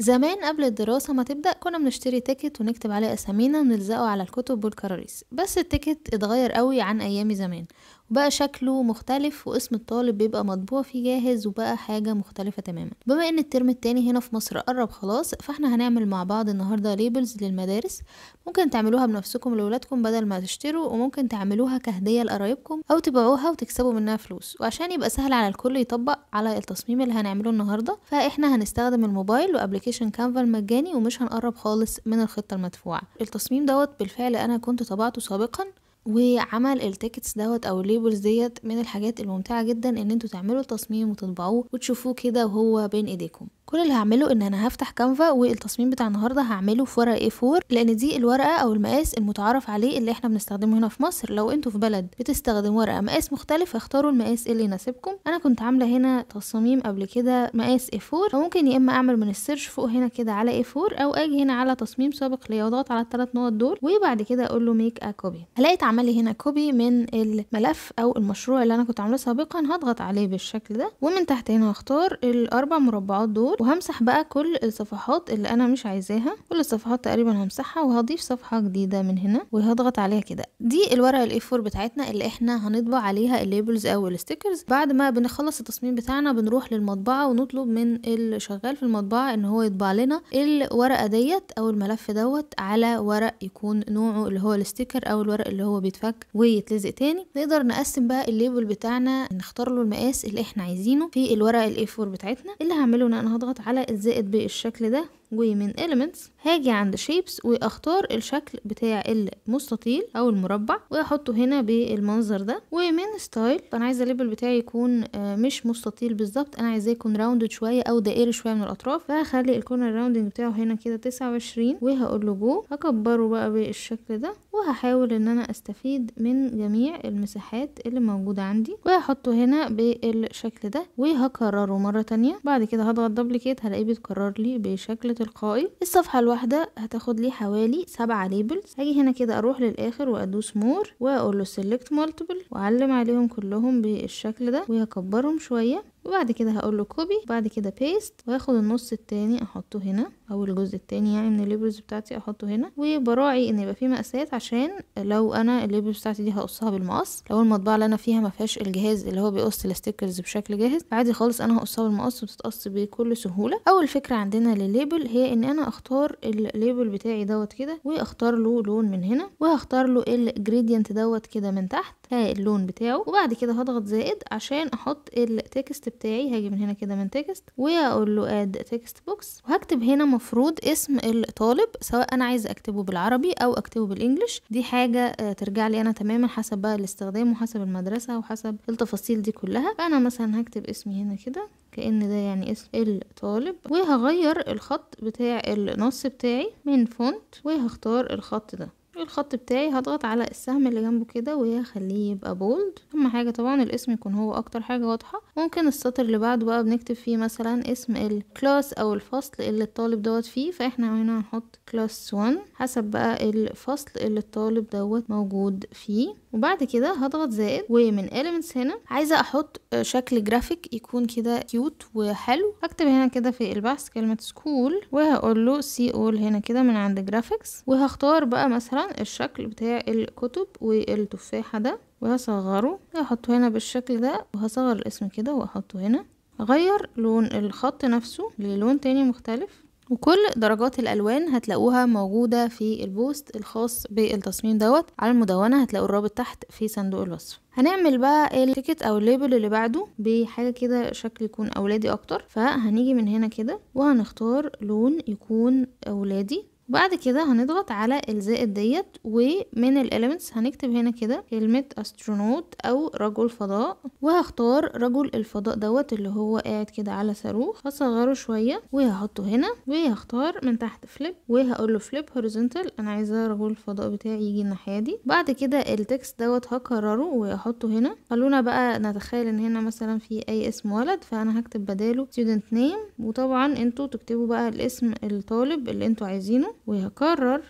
زمان قبل الدراسة ما تبدأ كنا بنشتري تيكت ونكتب عليه أسامينا ونلزقه على الكتب والكراريس بس التيكت اتغير قوي عن أيام زمان بقى شكله مختلف واسم الطالب بيبقى مطبوع فيه جاهز وبقى حاجة مختلفة تماما بما ان الترم التاني هنا في مصر قرب خلاص فاحنا هنعمل مع بعض النهاردة ليبلز للمدارس ممكن تعملوها بنفسكم لولادكم بدل ما تشتروا وممكن تعملوها كهدية لقرايبكم او تبيعوها وتكسبوا منها فلوس وعشان يبقى سهل على الكل يطبق على التصميم اللي هنعمله النهاردة فاحنا هنستخدم الموبايل وابليكيشن كانفا المجاني ومش هنقرب خالص من الخطة المدفوعة التصميم دوت بالفعل انا كنت طبعته سابقا وعمل التيكتس دوت او الليبلز ديت من الحاجات الممتعه جدا ان انتوا تعملوا التصميم وتطبعوه وتشوفوه كده وهو بين ايديكم كل اللي هعمله ان انا هفتح كانفا والتصميم بتاع النهارده هعمله في ورقه A4 لان دي الورقه او المقاس المتعارف عليه اللي احنا بنستخدمه هنا في مصر لو انتوا في بلد بتستخدموا ورقه مقاس مختلف اختاروا المقاس اللي يناسبكم انا كنت عامله هنا تصاميم قبل كده مقاس A4 فممكن يا اما اعمل من السيرش فوق هنا كده على A4 او اجي هنا على تصميم سابق ليا واضغط على الثلاث نقط دول وبعد كده اقول له ميك ا كوبي هلاقي اتعمل لي هنا كوبي من الملف او المشروع اللي انا كنت عاملاه سابقا هضغط عليه بالشكل ده ومن تحت هنا هختار الاربع مربعات دول وهمسح بقى كل الصفحات اللي انا مش عايزاها كل الصفحات تقريبا همسحها وهضيف صفحة جديدة من هنا وهضغط عليها كده دي الورقة الاي 4 بتاعتنا اللي احنا هنطبع عليها الليبلز او الستيكرز بعد ما بنخلص التصميم بتاعنا بنروح للمطبعة ونطلب من الشغال في المطبعة ان هو يطبع لنا الورقة ديت او الملف دوت على ورق يكون نوعه اللي هو الستيكر او الورق اللي هو بيتفك ويتلزق تاني نقدر نقسم بقى الليبل بتاعنا نختار له المقاس اللي احنا عايزينه في الورقة الاي 4 بتاعتنا اللي هعمله ان انا هضغط اضغط على الزائد بالشكل ده ومن elements هاجي عند shapes واختار الشكل بتاع المستطيل او المربع واحطه هنا بالمنظر ده ومن style انا عايزه الليبل بتاعي يكون آه، مش مستطيل بالظبط انا عايزاه يكون راوندد شويه او دائري شويه من الاطراف فهخلي الكورنر راوندنج بتاعه هنا كده تسعة وعشرين وهقول له جو هكبره بقى بالشكل ده وهحاول ان انا استفيد من جميع المساحات اللي موجوده عندي وهحطه هنا بالشكل ده وهكرره مره تانية بعد كده هضغط دبليكيت هلاقيه بيتكرر لي بشكل تلقائي الصفحة الواحدة هتاخد لي حوالي سبعة ليبلز هاجي هنا كده اروح للاخر وادوس مور واقول له سيلكت مالتيبل واعلم عليهم كلهم بالشكل ده وهكبرهم شوية وبعد كده هقول له كوبي وبعد كده بيست واخد النص التاني احطه هنا او الجزء التاني يعني من الليبلز بتاعتي احطه هنا وبراعي ان يبقى فيه مقاسات عشان لو انا الليبلز بتاعتي دي هقصها بالمقص لو المطبعه اللي انا فيها ما فيهاش الجهاز اللي هو بيقص الستيكرز بشكل جاهز عادي خالص انا هقصها بالمقص وتتقص بكل سهوله اول فكره عندنا للليبل هي ان انا اختار الليبل بتاعي دوت كده واختار له لون من هنا وهختار له الجريدينت دوت كده من تحت اللون بتاعه وبعد كده هضغط زائد عشان احط التكست بتاعي هاجي من هنا كده من تكست واقول له اد تكست بوكس وهكتب هنا مفروض اسم الطالب سواء انا عايزه اكتبه بالعربي او اكتبه بالانجلش دي حاجه آه، ترجع لي انا تماما حسب بقى الاستخدام وحسب المدرسه وحسب التفاصيل دي كلها فانا مثلا هكتب اسمي هنا كده كأن ده يعني اسم الطالب وهغير الخط بتاع النص بتاعي من فونت وهختار الخط ده الخط بتاعي هضغط على السهم اللي جنبه كده وهخليه يبقى بولد اهم حاجه طبعا الاسم يكون هو اكتر حاجه واضحه ممكن السطر اللي بعده بقى بنكتب فيه مثلا اسم الكلاس او الفصل اللي الطالب دوت فيه فاحنا هنا هنحط كلاس 1 حسب بقى الفصل اللي الطالب دوت موجود فيه وبعد كده هضغط زائد ومن elements هنا عايزه احط شكل جرافيك يكون كده كيوت وحلو هكتب هنا كده في البحث كلمه سكول وهقول له سي اول هنا كده من عند جرافيكس وهختار بقى مثلا الشكل بتاع الكتب والتفاحة ده وهصغره هحطه هنا بالشكل ده وهصغر الاسم كده واحطه هنا غير لون الخط نفسه للون تاني مختلف وكل درجات الالوان هتلاقوها موجوده في البوست الخاص بالتصميم دوت على المدونه هتلاقوا الرابط تحت في صندوق الوصف هنعمل بقى التيكت او الليبل اللي بعده بحاجه كده شكل يكون اولادي اكتر فهنيجي من هنا كده وهنختار لون يكون اولادي بعد كده هنضغط على الزائد ديت ومن الاليمنتس هنكتب هنا كده كلمة استرونوت او رجل فضاء وهختار رجل الفضاء دوت اللي هو قاعد كده على صاروخ هصغره شوية وهحطه هنا وهختار من تحت فليب وهقول له فليب هوريزونتال انا عايزة رجل الفضاء بتاعي يجي الناحية دي بعد كده التكست دوت هكرره وهحطه هنا خلونا بقى نتخيل ان هنا مثلا في اي اسم ولد فانا هكتب بداله student name وطبعا انتوا تكتبوا بقى الاسم الطالب اللي انتوا عايزينه وهكرر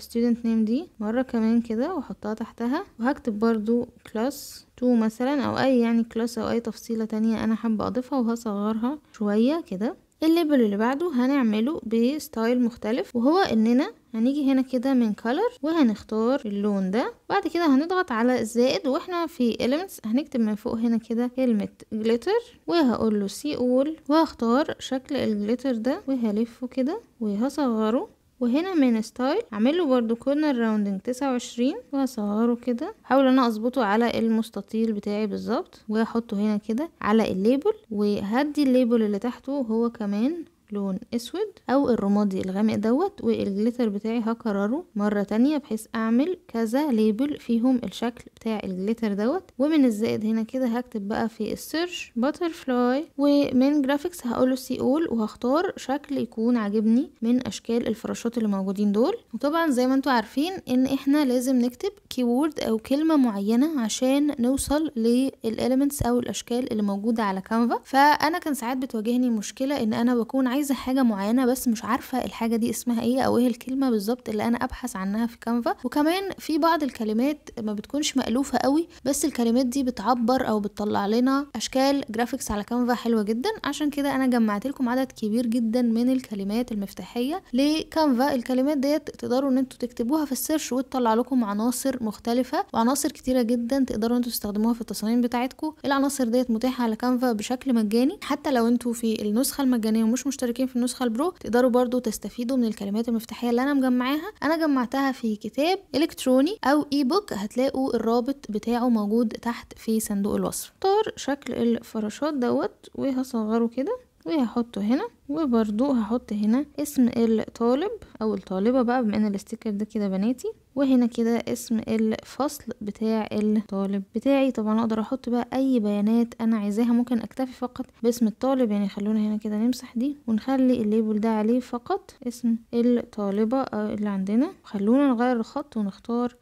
student name دي مرة كمان كده واحطها تحتها وهكتب برضو class تو مثلا او اي يعني class او اي تفصيلة تانية انا حابة اضيفها وهصغرها شوية كده الليبل اللي بعده هنعمله بستايل مختلف وهو اننا هنيجي هنا كده من color وهنختار اللون ده بعد كده هنضغط على الزائد واحنا في elements هنكتب من فوق هنا كده كلمة glitter وهقول له سي اول وهختار شكل الجليتر ده وهلفه كده وهصغره وهنا من ستايل اعمله برضو كورنر راوندنج تسعة وعشرين واصغره كده احاول انا اظبطه على المستطيل بتاعي بالظبط واحطه هنا كده على الليبل وهدي الليبل اللي تحته هو كمان لون اسود او الرمادي الغامق دوت والجليتر بتاعي هكرره مره تانية بحيث اعمل كذا ليبل فيهم الشكل بتاع الجليتر دوت ومن الزائد هنا كده هكتب بقى في السيرش باترفلاي ومن جرافيكس هقوله سي اول وهختار شكل يكون عاجبني من اشكال الفراشات اللي موجودين دول وطبعا زي ما انتوا عارفين ان احنا لازم نكتب كيورد او كلمه معينه عشان نوصل للاليمنتس او الاشكال اللي موجوده على كانفا فانا كان ساعات بتواجهني مشكله ان انا بكون عايزة حاجة معينة بس مش عارفة الحاجة دي اسمها ايه او ايه الكلمة بالظبط اللي انا ابحث عنها في كانفا وكمان في بعض الكلمات ما بتكونش مألوفة قوي بس الكلمات دي بتعبر او بتطلع لنا اشكال جرافيكس على كانفا حلوة جدا عشان كده انا جمعت لكم عدد كبير جدا من الكلمات المفتاحية لكانفا الكلمات ديت تقدروا ان انتوا تكتبوها في السيرش وتطلع لكم عناصر مختلفة وعناصر كتيرة جدا تقدروا انتوا تستخدموها في التصاميم بتاعتكم العناصر ديت متاحة على كانفا بشكل مجاني حتى لو انتوا في النسخة المجانية ومش مشترك المشتركين في النسخه البرو تقدروا برضو تستفيدوا من الكلمات المفتاحيه اللي انا مجمعاها انا جمعتها في كتاب الكتروني او اي بوك هتلاقوا الرابط بتاعه موجود تحت في صندوق الوصف طار شكل الفراشات دوت وهصغره كده وهحطه هنا وبرضو هحط هنا اسم الطالب او الطالبه بقى بما ان الاستيكر ده كده بناتي وهنا كده اسم الفصل بتاع الطالب بتاعي طبعا اقدر احط بقى اي بيانات انا عايزاها ممكن اكتفي فقط باسم الطالب يعني خلونا هنا كده نمسح دي ونخلي الليبل ده عليه فقط اسم الطالبة آه، اللي عندنا خلونا نغير الخط ونختار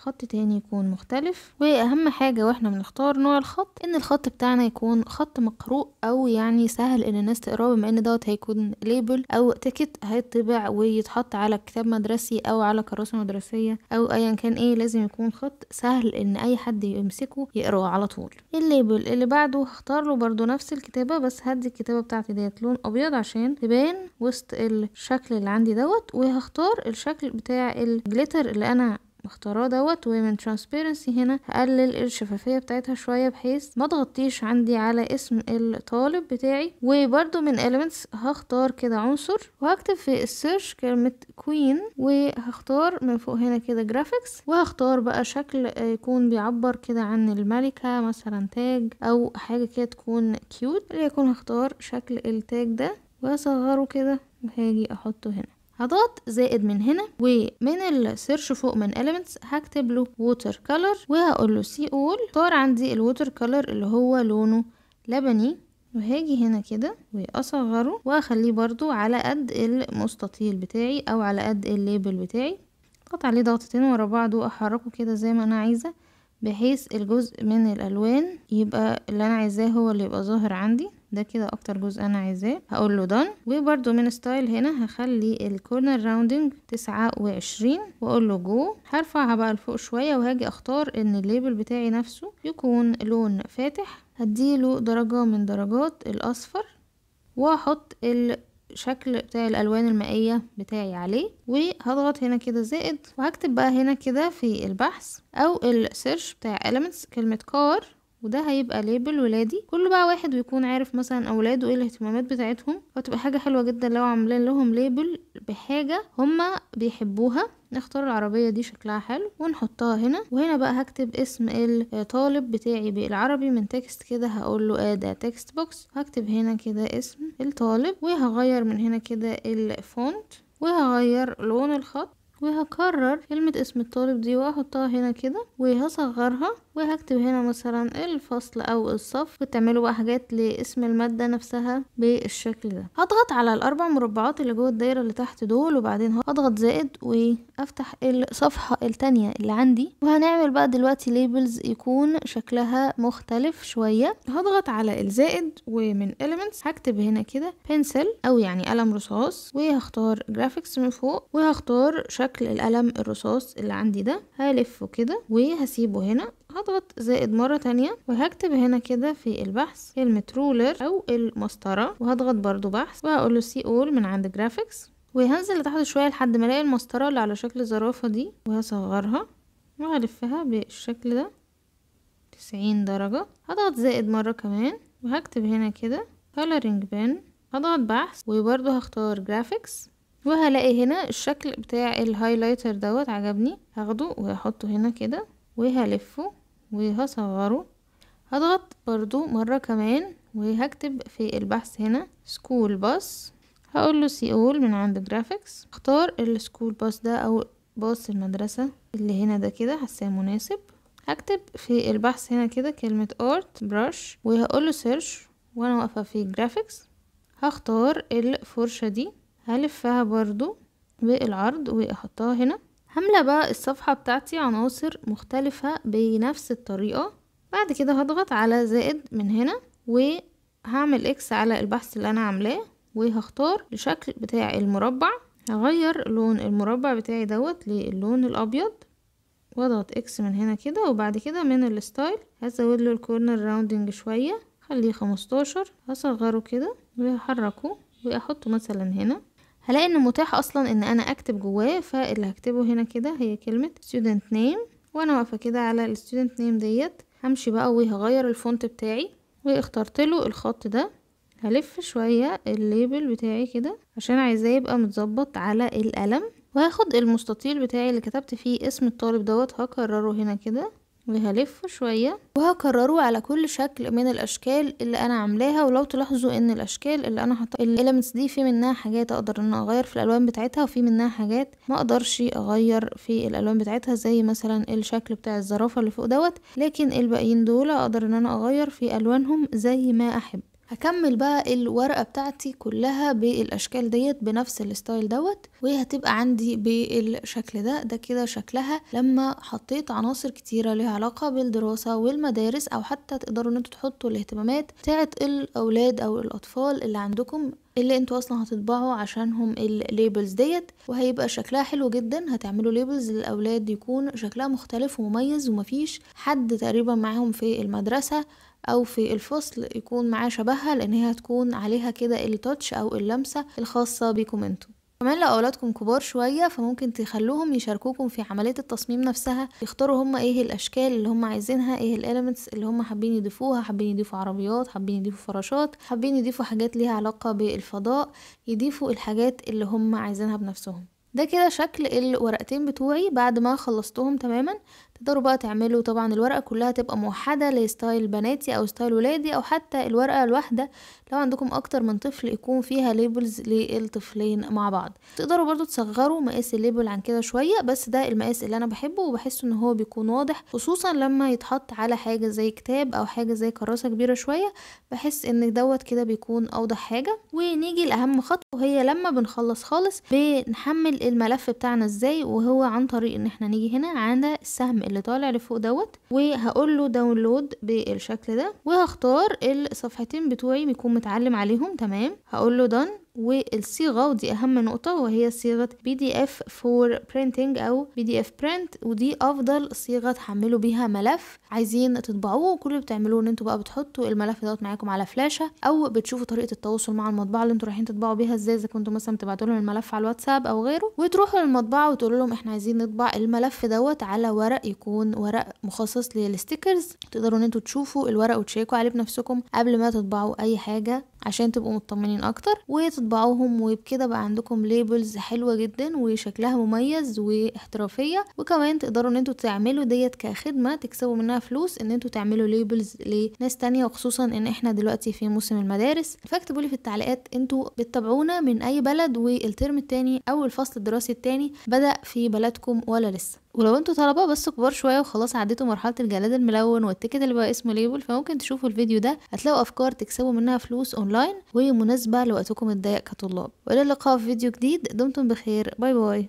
خط تاني يكون مختلف واهم حاجة واحنا بنختار نوع الخط ان الخط بتاعنا يكون خط مقروء او يعني سهل ان الناس تقراه بما ان دوت هيكون ليبل او تيكت هيتطبع ويتحط على كتاب مدرسي او على كراسة مدرسية او ايا كان ايه لازم يكون خط سهل ان اي حد يمسكه يقراه على طول الليبل اللي بعده هختار له برضو نفس الكتابة بس هدي الكتابة بتاعتي ديت لون ابيض عشان تبان وسط الشكل اللي عندي دوت وهختار الشكل بتاع الجليتر اللي انا مختاراه دوت ومن ترانسبيرنسي هنا هقلل الشفافية بتاعتها شوية بحيث ما تغطيش عندي على اسم الطالب بتاعي وبرده من elements هختار كده عنصر وهكتب في السيرش كلمة كوين وهختار من فوق هنا كده جرافيكس وهختار بقى شكل يكون بيعبر كده عن الملكة مثلا تاج او حاجة كده تكون كيوت يكون هختار شكل التاج ده واصغره كده وهاجي احطه هنا هضغط زائد من هنا ومن السيرش فوق من elements هكتب له water color وهقول له سي اول طار عندي الووتر كولر اللي هو لونه لبني وهاجي هنا كده واصغره واخليه برضو على قد المستطيل بتاعي او على قد الليبل بتاعي اضغط عليه ضغطتين ورا بعض واحركه كده زي ما انا عايزه بحيث الجزء من الالوان يبقى اللي انا عايزاه هو اللي يبقى ظاهر عندي ده كده اكتر جزء انا عايزاه هقول له دان وبرده من ستايل هنا هخلي الكورنر راوندنج تسعة وعشرين واقول له جو هرفعها بقى لفوق شوية وهاجي اختار ان الليبل بتاعي نفسه يكون لون فاتح هديله درجة من درجات الاصفر واحط الشكل بتاع الالوان المائية بتاعي عليه وهضغط هنا كده زائد وهكتب بقى هنا كده في البحث او السيرش بتاع elements كلمة كار وده هيبقى ليبل ولادي كل بقى واحد ويكون عارف مثلا اولاده ايه الاهتمامات بتاعتهم فتبقى حاجه حلوه جدا لو عاملين لهم ليبل بحاجه هما بيحبوها نختار العربية دي شكلها حلو ونحطها هنا وهنا بقى هكتب اسم الطالب بتاعي بالعربي من تكست كده هقول له ادى آه، تكست بوكس هكتب هنا كده اسم الطالب وهغير من هنا كده الفونت وهغير لون الخط وهكرر كلمة اسم الطالب دي وهحطها هنا كده وهصغرها وهكتب هنا مثلا الفصل او الصف وتعملوا بقى حاجات لاسم المادة نفسها بالشكل ده هضغط على الاربع مربعات اللي جوه الدايرة اللي تحت دول وبعدين هضغط زائد وافتح الصفحة التانية اللي عندي وهنعمل بقى دلوقتي ليبلز يكون شكلها مختلف شوية هضغط على الزائد ومن elements هكتب هنا كده بنسل او يعني قلم رصاص وهختار جرافيكس من فوق وهختار شكل القلم الرصاص اللي عندي ده هلفه كده وهسيبه هنا هضغط زائد مرة تانية وهكتب هنا كده في البحث كلمة رولر أو المسطرة وهضغط برضو بحث وهقول له سي اول من عند جرافيكس وهنزل لتحت شوية لحد ما الاقي المسطرة اللي على شكل زرافة دي وهصغرها وهلفها بالشكل ده تسعين درجة هضغط زائد مرة كمان وهكتب هنا كده coloring pen هضغط بحث وبرضه هختار جرافيكس وهلاقي هنا الشكل بتاع الهايلايتر دوت عجبني هاخده وهحطه هنا كده وهلفه وهصغره هضغط برضو مرة كمان وهكتب في البحث هنا سكول باس هقول له سي اول من عند جرافيكس اختار السكول باس ده او باص المدرسة اللي هنا ده كده حاساه مناسب هكتب في البحث هنا كده كلمة ارت براش وهقول له سيرش وانا واقفة في جرافيكس هختار الفرشة دي هلفها برضو بالعرض واحطها هنا هملى بقى الصفحة بتاعتي عناصر مختلفة بنفس الطريقة بعد كده هضغط على زائد من هنا وهعمل اكس على البحث اللي انا عاملاه وهختار الشكل بتاع المربع هغير لون المربع بتاعي دوت للون الابيض واضغط اكس من هنا كده وبعد كده من الستايل هزود له الكورنر راوندنج شوية خليه خمستاشر هصغره كده وهحركه واحطه مثلا هنا هلاقي ان متاح اصلا ان انا اكتب جواه فاللي هكتبه هنا كده هي كلمة student name وانا واقفة كده على ال student name ديت همشي بقى وهغير الفونت بتاعي واخترت له الخط ده هلف شوية الليبل بتاعي كده عشان عايزاه يبقى متظبط على القلم وهاخد المستطيل بتاعي اللي كتبت فيه اسم الطالب دوت هكرره هنا كده وهلفه شوية وهكرره على كل شكل من الأشكال اللي أنا عاملاها ولو تلاحظوا إن الأشكال اللي أنا حط الإلمنتس دي في منها حاجات أقدر إن أغير في الألوان بتاعتها وفي منها حاجات ما أقدرش أغير في الألوان بتاعتها زي مثلا الشكل بتاع الزرافة اللي فوق دوت لكن الباقيين دول أقدر إن أنا أغير في ألوانهم زي ما أحب هكمل بقى الورقة بتاعتي كلها بالاشكال ديت بنفس الستايل دوت وهتبقى عندي بالشكل ده ده كده شكلها لما حطيت عناصر كتيرة ليها علاقة بالدراسة والمدارس او حتى تقدروا ان انتوا تحطوا الاهتمامات بتاعة الاولاد او الاطفال اللي عندكم اللي انتوا اصلا هتطبعوا عشانهم الليبلز ديت وهيبقى شكلها حلو جدا هتعملوا ليبلز للاولاد يكون شكلها مختلف ومميز ومفيش حد تقريبا معاهم في المدرسه او في الفصل يكون معاه شبهها لان هي هتكون عليها كده التاتش او اللمسه الخاصه بيكم انتوا كمان لو اولادكم كبار شويه فممكن تخلوهم يشاركوكم في عمليه التصميم نفسها يختاروا هم ايه الاشكال اللي هم عايزينها ايه الاليمنتس اللي هم حابين يضيفوها حابين يضيفوا عربيات حابين يضيفوا فراشات حابين يضيفوا حاجات ليها علاقه بالفضاء يضيفوا الحاجات اللي هم عايزينها بنفسهم ده كده شكل الورقتين بتوعي بعد ما خلصتهم تماما تقدروا بقى تعملوا طبعا الورقة كلها تبقى موحدة لستايل بناتي او ستايل ولادي او حتى الورقة الواحدة لو عندكم اكتر من طفل يكون فيها ليبلز للطفلين مع بعض تقدروا برضو تصغروا مقاس الليبل عن كده شوية بس ده المقاس اللي انا بحبه وبحسه ان هو بيكون واضح خصوصا لما يتحط على حاجة زي كتاب او حاجة زي كراسة كبيرة شوية بحس ان دوت كده بيكون اوضح حاجة ونيجي لاهم خطوة هي لما بنخلص خالص بنحمل الملف بتاعنا ازاي وهو عن طريق ان احنا نيجي هنا عند السهم اللي طالع لفوق دوت وهقول له داونلود بالشكل ده وهختار الصفحتين بتوعي بيكون متعلم عليهم تمام هقول له done والصيغة ودي أهم نقطة وهي صيغة PDF for printing أو PDF print ودي أفضل صيغة تحملوا بيها ملف عايزين تطبعوه وكل اللي بتعملوه إن انتوا بقى بتحطوا الملف دوت معاكم على فلاشة أو بتشوفوا طريقة التواصل مع المطبعة اللي انتوا رايحين تطبعوا بيها ازاي إذا كنتوا مثلا بتبعتوا لهم الملف على الواتساب أو غيره وتروحوا للمطبعة وتقولوا لهم احنا عايزين نطبع الملف دوت على ورق يكون ورق مخصص للستيكرز تقدروا إن انتوا تشوفوا الورق وتشيكوا عليه بنفسكم قبل ما تطبعوا أي حاجة عشان تبقوا مطمنين اكتر وتطبعوهم وبكده بقى عندكم ليبلز حلوه جدا وشكلها مميز واحترافيه وكمان تقدروا ان انتوا تعملوا ديت كخدمه تكسبوا منها فلوس ان انتوا تعملوا ليبلز لناس تانية وخصوصا ان احنا دلوقتي في موسم المدارس فاكتبوا لي في التعليقات انتوا بتتابعونا من اي بلد والترم التاني او الفصل الدراسي التاني بدا في بلدكم ولا لسه ولو انتوا طلبة بس كبار شوية وخلاص عديتوا مرحلة الجلاد الملون والتيكت اللي بقى اسمه ليبل فممكن تشوفوا الفيديو ده هتلاقوا أفكار تكسبوا منها فلوس أونلاين وهي مناسبة لوقتكم الضيق كطلاب وإلى اللقاء في فيديو جديد دمتم بخير باي باي